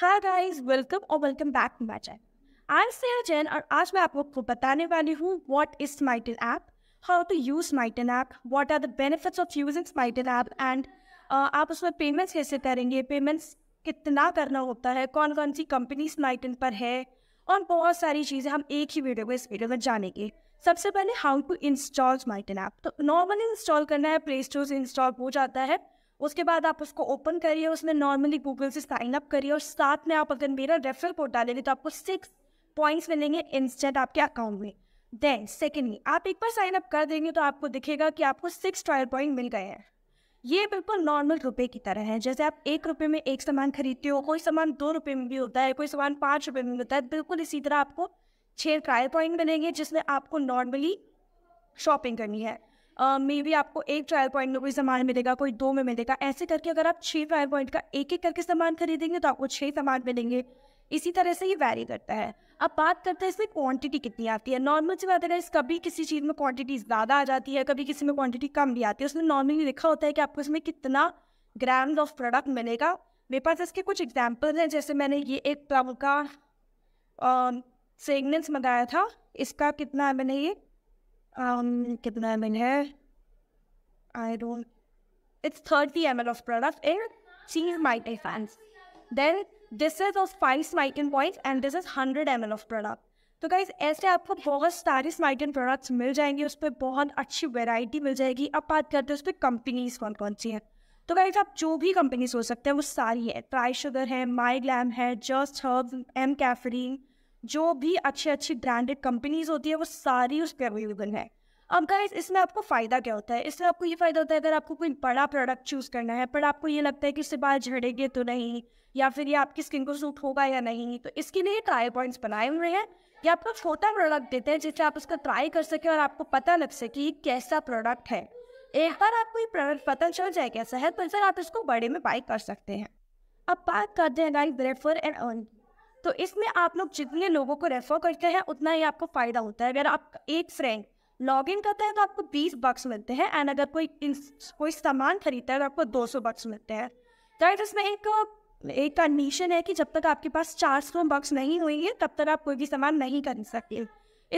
हाय guys welcome और welcome back to my channel I से जैन और आज मैं आपको बताने वाली हूँ what is Smytten app how to use Smytten app what are the benefits of using Smytten app and आप उसमें पेमेंट्स कैसे करेंगे पेमेंट्स कितना करना होता है कौन कौन सी कंपनी स्माइटन पर है और बहुत सारी चीज़ें हम एक ही वीडियो में इस वीडियो में जानेंगे सबसे पहले how to install Smytten app तो नॉर्मली इंस्टॉल करना है प्ले स्टोर से इंस्टॉल हो जाता है उसके बाद आप उसको ओपन करिए उसमें नॉर्मली गूगल से साइन अप करिए और साथ में आप अगर मेरा रेफरल कोड डालेंगे तो आपको सिक्स पॉइंट्स मिलेंगे इंस्टेंट आपके अकाउंट में देन सेकेंडली आप एक बार साइन अप कर देंगे तो आपको दिखेगा कि आपको सिक्स ट्रायल पॉइंट मिल गए हैं ये बिल्कुल नॉर्मल रुपए की तरह है जैसे आप एक रुपये में एक सामान खरीदते हो कोई सामान दो रुपये में भी होता है कोई सामान पाँच रुपये में भी होता है बिल्कुल इसी तरह आपको छः ट्रायल पॉइंट मिलेंगे जिसमें आपको नॉर्मली शॉपिंग करनी है मे uh, भी आपको एक ट्रायल पॉइंट में कोई सामान मिलेगा कोई दो में मिलेगा ऐसे करके अगर आप छः ट्रायल पॉइंट का एक एक करके सामान खरीदेंगे तो आपको छः सामान मिलेंगे इसी तरह से ये वैरी करता है अब बात करते हैं इसमें क्वांटिटी कितनी आती है नॉर्मल से बात है कभी किसी चीज़ में क्वांटिटी ज़्यादा आ जाती है कभी किसी में क्वांटिटी कम भी आती है उसमें नॉर्मली लिखा होता है कि आपको इसमें कितना ग्राम ऑफ प्रोडक्ट मिलेगा मेरे पास इसके कुछ एग्जाम्पल हैं जैसे मैंने ये एक प्लम का सेगनेंस मंगाया था इसका कितना मैंने ये um, कितना एल है I don't. It's 30 ml of product in cheese mighty then this is of five Smytten point and this is hundred M L of product तो गाइज ऐसे आपको बहुत सारे स्माइटिन प्रोडक्ट्स मिल जाएंगे उस पर बहुत अच्छी वेराइटी मिल जाएगी अब बात करते हैं उस पर कंपनीज कौन कौन सी हैं तो गाइज आप जो भी कंपनीज हो सकते हैं वो सारी है ट्राई शुगर है माई ग्लैम है जस्ट हर्ब एम कैफरीन जो भी अच्छे अच्छी ब्रांडेड कंपनीज होती है वो सारी उस पर अवेलेबल है अब क्या इसमें आपको फ़ायदा क्या होता है इसमें आपको ये फ़ायदा होता है अगर आपको कोई बड़ा प्रोडक्ट चूज़ करना है पर आपको ये लगता है कि इससे बाल झड़ेंगे तो नहीं या फिर ये आपकी स्किन को सूट होगा या नहीं तो इसके लिए ट्राई पॉइंट्स बनाए हुए हैं या आपको छोटा प्रोडक्ट देते हैं जिससे आप उसका ट्राई कर सकें और आपको पता लग सके कि कैसा प्रोडक्ट है एक बार आपको ये प्रोडक्ट पता चल जाए कैसा है तो फिर आप इसको बड़े में बाई कर सकते हैं अब बात करते हैं लाइक ब्रेफर एंड अर्न तो इसमें आप लोग जितने लोगों को रेफर करते हैं उतना ही आपको फायदा होता है अगर आप एक फ्रेंड लॉग इन करते हैं तो आपको बीस बक्स मिलते हैं एंड अगर कोई कोई सामान खरीदता है तो आपको दो सौ बक्स मिलते हैं राइट इसमें एक एक कंडीशन है कि जब तक आपके पास चार सौ बक्स नहीं हुई है तब तक आप कोई भी सामान नहीं खरीद सकते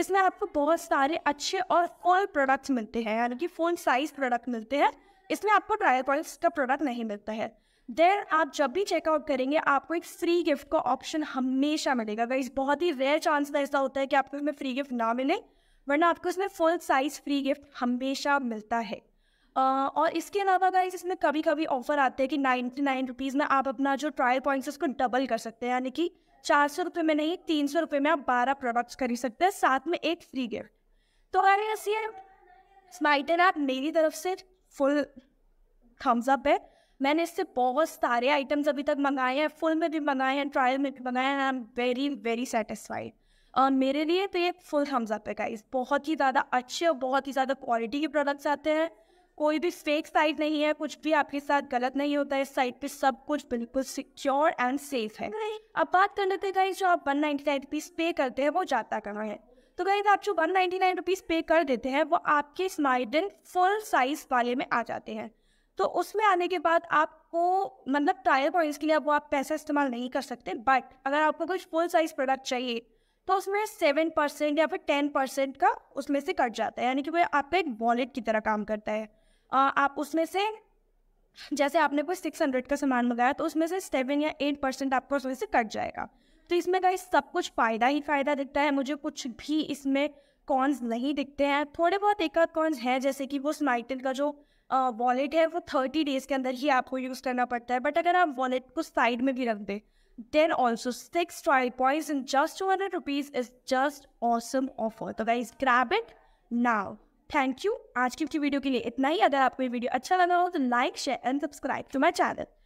इसमें आपको बहुत सारे अच्छे और फुल प्रोडक्ट्स मिलते हैं यानी कि फुल साइज प्रोडक्ट मिलते हैं इसमें आपको ड्राई पॉइंट्स का प्रोडक्ट नहीं मिलता है देन आप जब भी चेकआउट करेंगे आपको एक फ्री गिफ्ट का ऑप्शन हमेशा मिलेगा इस बहुत ही रेयर चांस ऐसा होता है कि आपको इसमें फ्री गिफ्ट ना मिले वरना आपको इसमें फुल साइज फ्री गिफ्ट हमेशा मिलता है और इसके अलावा गाइज इसमें कभी कभी ऑफर आते हैं कि नाइन्टी नाइन रुपीज़ में आप अपना जो ट्रायल पॉइंट्स है उसको डबल कर सकते हैं यानी कि चार सौ रुपये में नहीं तीन सौ रुपये में आप बारह प्रोडक्ट्स खरीद सकते हैं साथ में एक फ्री गिफ्ट तो अगर ऐसी स्माइटन ऐप मेरी तरफ से फुल थम्स अप है मैंने इससे बहुत सारे आइटम्स अभी तक मंगाए हैं फुल में भी मंगाए हैं ट्रायल में भी मंगाए हैं I am very very satisfied और मेरे लिए तो ये फुल थम्स अप है गाइस बहुत ही ज़्यादा अच्छे और बहुत ही ज़्यादा क्वालिटी के प्रोडक्ट्स आते हैं कोई भी फेक साइट नहीं है कुछ भी आपके साथ गलत नहीं होता है इस साइट पे सब कुछ बिल्कुल सिक्योर एंड सेफ है अब बात कर लेते हैं गाइस जो आप वन नाइन्टी नाइन रुपीज़ पे करते हैं वो जाता कहाँ है तो गाइस आप जो वन नाइन्टी नाइन रुपीज़ पे कर देते हैं वो आपके स्माइडन फुल साइज वाले में आ जाते हैं तो उसमें आने के बाद आपको मतलब ट्रायल पॉइंट्स के लिए अब आप पैसा इस्तेमाल नहीं कर सकते बट अगर आपको कुछ फुल साइज प्रोडक्ट चाहिए तो उसमें सेवन परसेंट या फिर टेन परसेंट का उसमें से कट जाता है यानी कि वो आपका एक वॉलेट की तरह काम करता है आ, आप उसमें से जैसे आपने कोई सिक्स हंड्रेड का सामान मंगाया तो उसमें से सेवन या एट परसेंट आपको उसमें से कट जाएगा तो इसमें गाइस सब कुछ फ़ायदा ही फ़ायदा दिखता है मुझे कुछ भी इसमें कॉन्स नहीं दिखते हैं थोड़े बहुत एक आध कॉन्स हैं जैसे कि वो स्माइटल का जो वॉलेट है वो थर्टी डेज़ के अंदर ही आपको यूज़ करना पड़ता है बट अगर आप वॉलेट को साइड में भी रख दें then also six try point in just two hundred rupees is just awesome offer तो guys grab it now thank you आज की वीडियो के लिए इतना ही अगर आपको ये वीडियो अच्छा लगा हो तो like share and subscribe to my channel